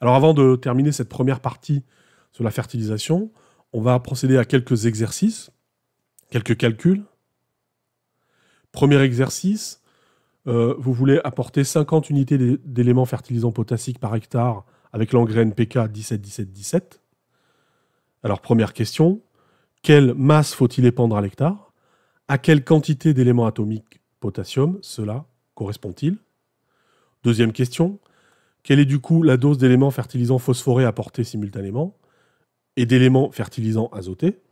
Alors avant de terminer cette première partie sur la fertilisation, on va procéder à quelques exercices, quelques calculs. Premier exercice, euh, vous voulez apporter 50 unités d'éléments fertilisants potassiques par hectare avec l'engrais NPK 17-17-17. Alors première question, quelle masse faut-il épandre à l'hectare À quelle quantité d'éléments atomiques potassium cela correspond-il Deuxième question, quelle est du coup la dose d'éléments fertilisants phosphorés apportés simultanément et d'éléments fertilisants azotés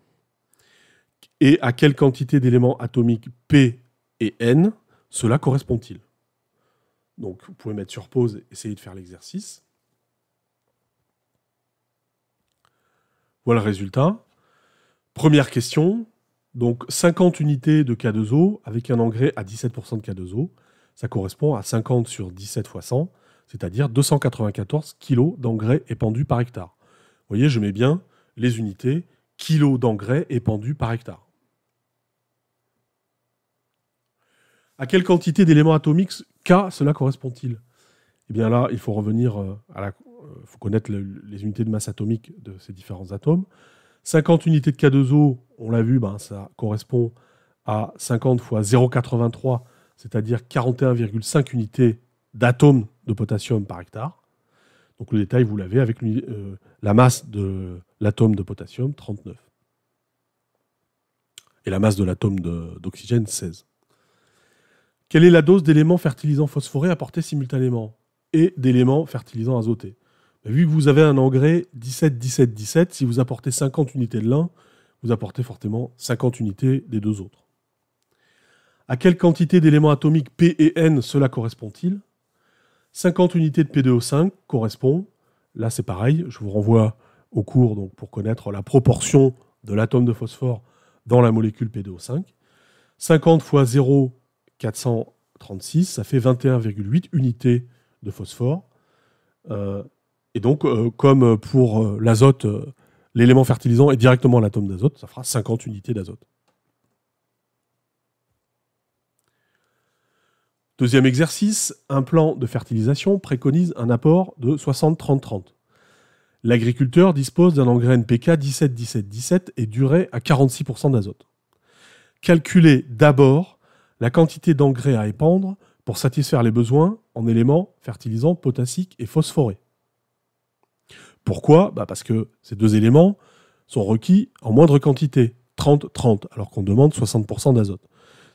Et à quelle quantité d'éléments atomiques P et N cela correspond-il Donc vous pouvez mettre sur pause et essayer de faire l'exercice. Voilà le résultat. Première question, donc 50 unités de K2O avec un engrais à 17% de K2O, ça correspond à 50 sur 17 fois 100, c'est-à-dire 294 kg d'engrais épandus par hectare. Vous voyez, je mets bien les unités kg d'engrais épandus par hectare. À quelle quantité d'éléments atomiques K cela correspond-il Eh bien là, il faut revenir euh, à la... Il euh, faut connaître les unités de masse atomique de ces différents atomes. 50 unités de K2O, on l'a vu, ben, ça correspond à 50 fois 0,83, c'est-à-dire 41,5 unités d'atomes de potassium par hectare. Donc le détail, vous l'avez avec euh, la masse de l'atome de potassium, 39. Et la masse de l'atome d'oxygène, 16. Quelle est la dose d'éléments fertilisants phosphorés apportés simultanément et d'éléments fertilisants azotés ben, Vu que vous avez un engrais 17-17-17, si vous apportez 50 unités de l'un, vous apportez fortement 50 unités des deux autres. À quelle quantité d'éléments atomiques P et N cela correspond-il 50 unités de P2O5 correspond, là c'est pareil, je vous renvoie au cours donc, pour connaître la proportion de l'atome de phosphore dans la molécule P2O5. 50 fois 0,436, ça fait 21,8 unités de phosphore. Euh, et donc, euh, comme pour euh, l'azote, l'élément fertilisant est directement l'atome d'azote, ça fera 50 unités d'azote. Deuxième exercice, un plan de fertilisation préconise un apport de 60-30-30. L'agriculteur dispose d'un engrais NPK 17-17-17 et duré à 46% d'azote. Calculez d'abord la quantité d'engrais à épandre pour satisfaire les besoins en éléments fertilisants potassiques et phosphorés. Pourquoi bah, Parce que ces deux éléments sont requis en moindre quantité, 30-30, alors qu'on demande 60% d'azote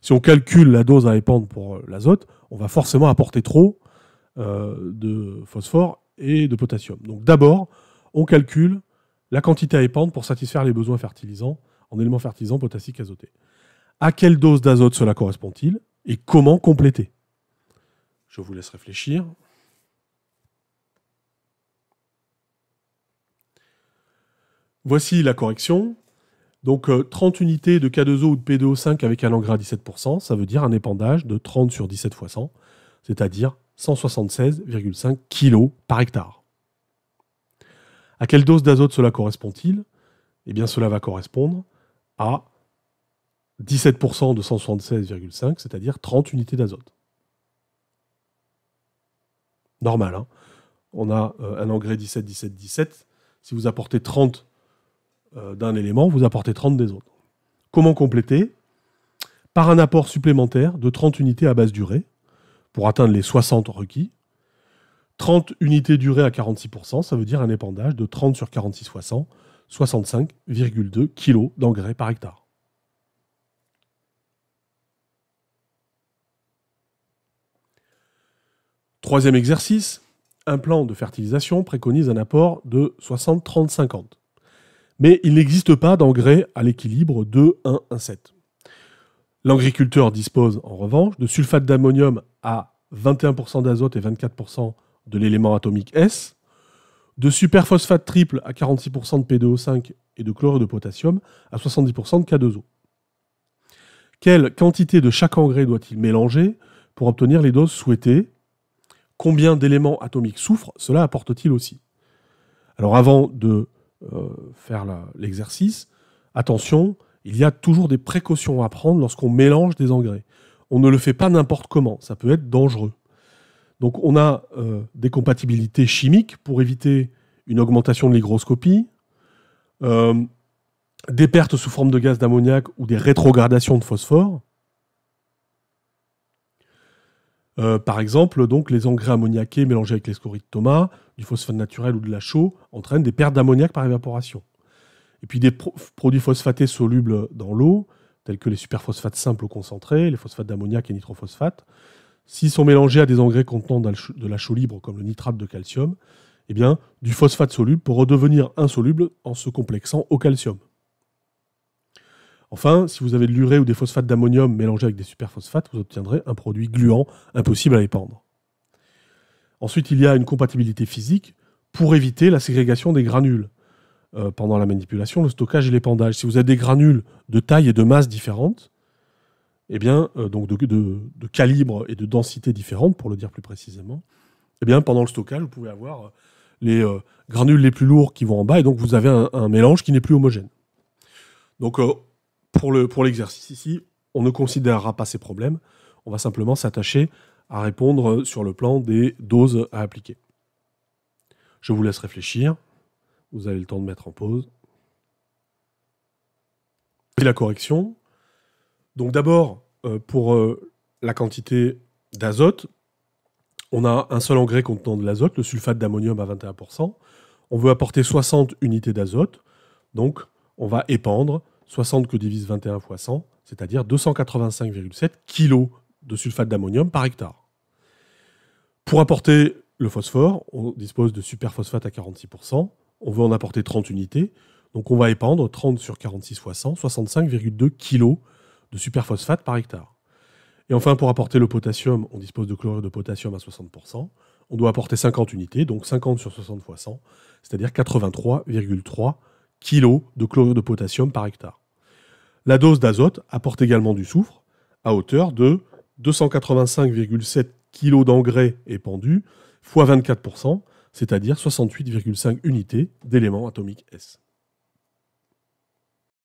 si on calcule la dose à épandre pour euh, l'azote, on va forcément apporter trop euh, de phosphore et de potassium. Donc d'abord, on calcule la quantité à épandre pour satisfaire les besoins fertilisants en éléments fertilisants potassiques azotés. À quelle dose d'azote cela correspond-il et comment compléter Je vous laisse réfléchir. Voici la correction. Donc 30 euh, unités de K2O ou de P2O5 avec un engrais à 17%, ça veut dire un épandage de 30 sur 17 fois 100, c'est-à-dire 176,5 kg par hectare. À quelle dose d'azote cela correspond-il Eh bien cela va correspondre à 17% de 176,5, c'est-à-dire 30 unités d'azote. Normal, hein on a euh, un engrais 17, 17, 17. Si vous apportez 30 euh, d'un élément, vous apportez 30 des autres. Comment compléter Par un apport supplémentaire de 30 unités à basse durée, pour atteindre les 60 requis. 30 unités durées à 46%, ça veut dire un épandage de 30 sur 46 100, 65,2 kg d'engrais par hectare. Troisième exercice, un plan de fertilisation préconise un apport de 60-30-50 mais il n'existe pas d'engrais à l'équilibre 2-1-1-7. L'agriculteur dispose en revanche de sulfate d'ammonium à 21% d'azote et 24% de l'élément atomique S, de superphosphate triple à 46% de P2O5 et de chlorure de potassium à 70% de K2O. Quelle quantité de chaque engrais doit-il mélanger pour obtenir les doses souhaitées Combien d'éléments atomiques souffrent cela apporte-t-il aussi Alors avant de euh, faire l'exercice, attention, il y a toujours des précautions à prendre lorsqu'on mélange des engrais. On ne le fait pas n'importe comment, ça peut être dangereux. Donc on a euh, des compatibilités chimiques pour éviter une augmentation de l'hygroscopie, euh, des pertes sous forme de gaz d'ammoniac ou des rétrogradations de phosphore. Euh, par exemple, donc les engrais ammoniaqués mélangés avec les scories de Thomas, du phosphate naturel ou de la chaux entraînent des pertes d'ammoniac par évaporation. Et puis des produits phosphatés solubles dans l'eau, tels que les superphosphates simples ou concentrés, les phosphates d'ammoniac et nitrophosphates, s'ils sont mélangés à des engrais contenant de la chaux libre comme le nitrate de calcium, eh bien, du phosphate soluble pour redevenir insoluble en se complexant au calcium. Enfin, si vous avez de l'urée ou des phosphates d'ammonium mélangés avec des superphosphates, vous obtiendrez un produit gluant impossible à épandre. Ensuite, il y a une compatibilité physique pour éviter la ségrégation des granules euh, pendant la manipulation, le stockage et l'épandage. Si vous avez des granules de taille et de masse différentes, eh bien, euh, donc de, calibre et de densité différentes, pour le dire plus précisément, eh bien, pendant le stockage, vous pouvez avoir euh, les granules les plus lourds qui vont en bas, et donc vous avez un, un mélange qui n'est plus homogène. Donc, pour l'exercice ici, on ne considérera pas ces problèmes, on va simplement s'attacher à répondre sur le plan des doses à appliquer. Je vous laisse réfléchir, vous avez le temps de mettre en pause. Et la correction. Donc d'abord, euh, pour euh, la quantité d'azote, on a un seul engrais contenant de l'azote, le sulfate d'ammonium à 21%. On veut apporter 60 unités d'azote, donc on va épandre 60 que divise 21 fois 100, c'est-à-dire 285,7 kg de sulfate d'ammonium par hectare. Pour apporter le phosphore, on dispose de superphosphate à 46%, on veut en apporter 30 unités, donc on va épandre 30 sur 46 fois 100, 65,2 kg de superphosphate par hectare. Et enfin, pour apporter le potassium, on dispose de chlorure de potassium à 60%, on doit apporter 50 unités, donc 50 sur 60 fois 100, c'est-à-dire 83,3 kg de chlorure de potassium par hectare. La dose d'azote apporte également du soufre à hauteur de 285,7 kg d'engrais épandus x 24%, c'est-à-dire 68,5 unités d'éléments atomiques S.